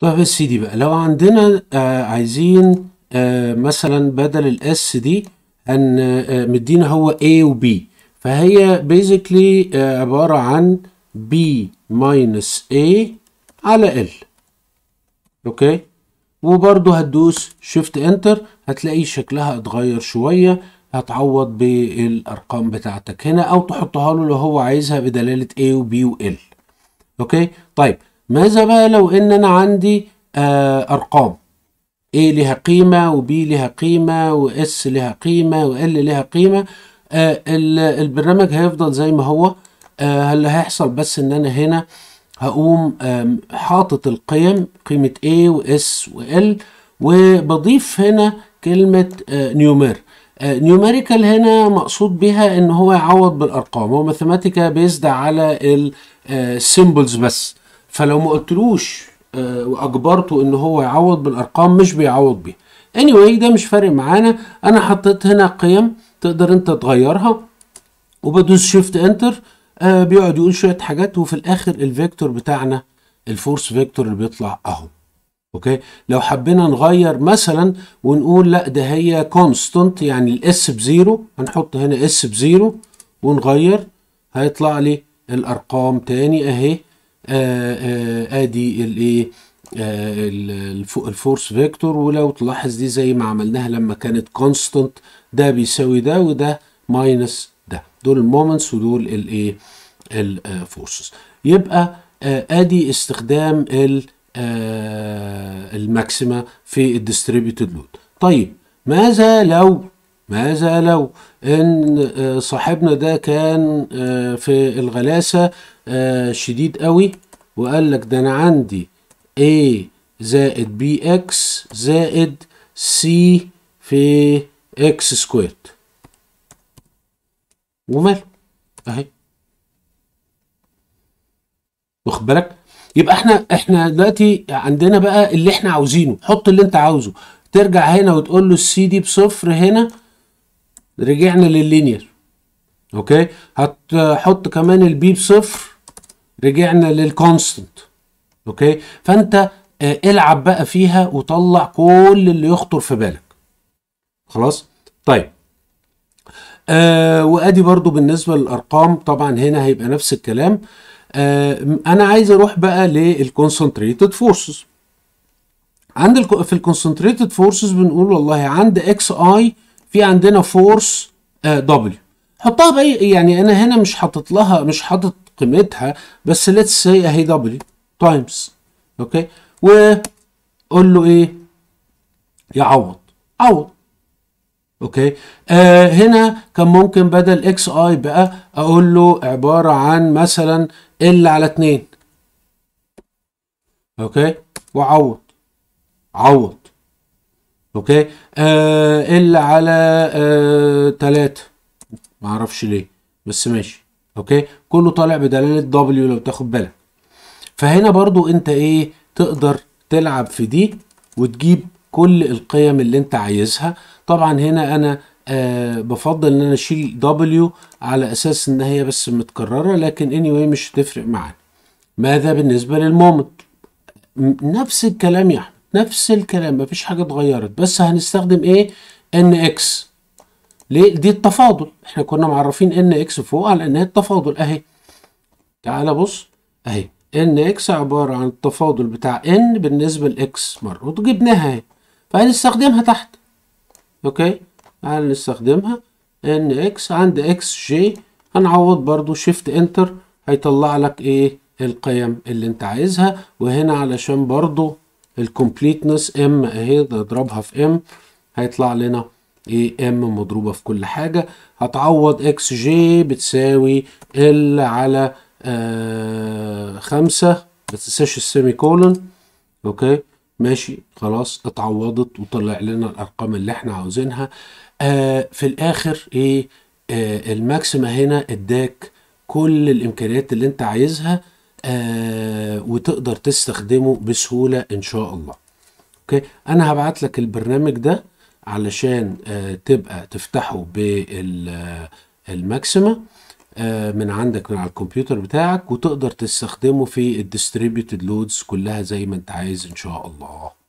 طيب يا سيدي بقى لو عندنا آه عايزين آه مثلا بدل الاس دي ان آه مدينا هو A و B فهي بيزيكلي آه عبارة عن B ماينس A على L اوكي وبرضه هتدوس شيفت انتر هتلاقي شكلها اتغير شوية هتعوض بالارقام بتاعتك هنا او تحطها له لو هو عايزها بدلالة A و B و L اوكي طيب ماذا بقى لو ان انا عندي آه ارقام A لها قيمة وB لها قيمة وS لها قيمة وL لها قيمة آه البرنامج هيفضل زي ما هو آه اللي هيحصل بس ان انا هنا هقوم حاطط القيم قيمة A و S و L وبضيف هنا كلمة آه، نيومير آه، نيوميريكال هنا مقصود بها ان هو يعوض بالارقام هو ماثيماتيكا بيزدع على السيمبلز آه، بس فلو ما قلتلوش آه، واجبرته ان هو يعوض بالارقام مش بيعوض بيها anyway ده مش فارق معانا انا حطيت هنا قيم تقدر انت تغيرها وبدوس شيفت انتر آه، بيقعد يقول شويه حاجات وفي الاخر الفيكتور بتاعنا الفورس فيكتور اللي بيطلع اهو اوكي لو حبينا نغير مثلا ونقول لا ده هي كونستنت يعني الاس بزيرو هنحط هنا اس بزيرو ونغير هيطلع لي الارقام تاني اهي آه، آه، ادي الايه آه، الفورس فيكتور ولو تلاحظ دي زي ما عملناها لما كانت كونستنت ده بيساوي ده وده ماينس ده دول المومنتس ودول الايه الفورسز يبقى ادي استخدام ال الماكسيما في الديستريبيوتد لود طيب ماذا لو ماذا لو ان آه، صاحبنا ده كان آه، في الغلاسة آه، شديد قوي وقال لك ده انا عندي A زائد BX زائد C في X سكويرد وماله اهي واخد بالك يبقى احنا احنا دلوقتي عندنا بقى اللي احنا عاوزينه حط اللي انت عاوزه ترجع هنا وتقول له السي دي بصفر هنا رجعنا لللينير اوكي هتحط كمان البي بصفر رجعنا للكونستنت اوكي فانت آه، العب بقى فيها وطلع كل اللي يخطر في بالك خلاص طيب آه وادي برضو بالنسبه للارقام طبعا هنا هيبقى نفس الكلام آه انا عايز اروح بقى للكونسنتريتد فورسز عند في الكونسنتريتد فورسز بنقول والله عند اكس اي في عندنا فورس دبليو آه، حطها باي يعني انا هنا مش حاطط لها مش حاطط قيمتها بس ليتس سي اهي دبليو تايمز اوكي وقول له ايه يعوض عوض اوكي آه هنا كان ممكن بدل اكس اي بقى اقول له عباره عن مثلا ال على 2 اوكي وعوض عوض اوكي آه الا على آه 3 معرفش ليه بس ماشي اوكي كله طالع بدلاله دبليو لو تاخد بالك فهنا برضو انت ايه تقدر تلعب في دي وتجيب كل القيم اللي انت عايزها طبعا هنا انا آه بفضل ان انا اشيل دبليو على اساس ان هي بس متكرره لكن اني anyway مش هتفرق معانا ماذا بالنسبه للمومنت نفس الكلام يعني نفس الكلام مفيش حاجة اتغيرت بس هنستخدم ايه ان اكس ليه دي التفاضل احنا كنا معرفين ان اكس فوق على انها التفاضل اهي تعالى بص اهي ان اكس عبارة عن التفاضل بتاع ان بالنسبة لاكس مرة وجبناها اهي فهنستخدمها تحت اوكي تعالى نستخدمها ان اكس عند اكس جي هنعوض برضو شيفت انتر هيطلع لك ايه القيم اللي انت عايزها وهنا علشان برضو الكومبليتنس ام اهي اضربها في ام هيطلع لنا ايه ام مضروبه في كل حاجه هتعوض اكس جي بتساوي ال على آه خمسة ما تنساش السيمي كولون اوكي ماشي خلاص اتعوضت وطلع لنا الارقام اللي احنا عاوزينها آه في الاخر ايه آه الماكسيما هنا اداك كل الامكانيات اللي انت عايزها آه، وتقدر تستخدمه بسهولة ان شاء الله اوكي انا هبعت لك البرنامج ده علشان آه، تبقى تفتحه بالماكسيما آه، من عندك من على الكمبيوتر بتاعك وتقدر تستخدمه في الديستريبيوتد لودز كلها زي ما انت عايز ان شاء الله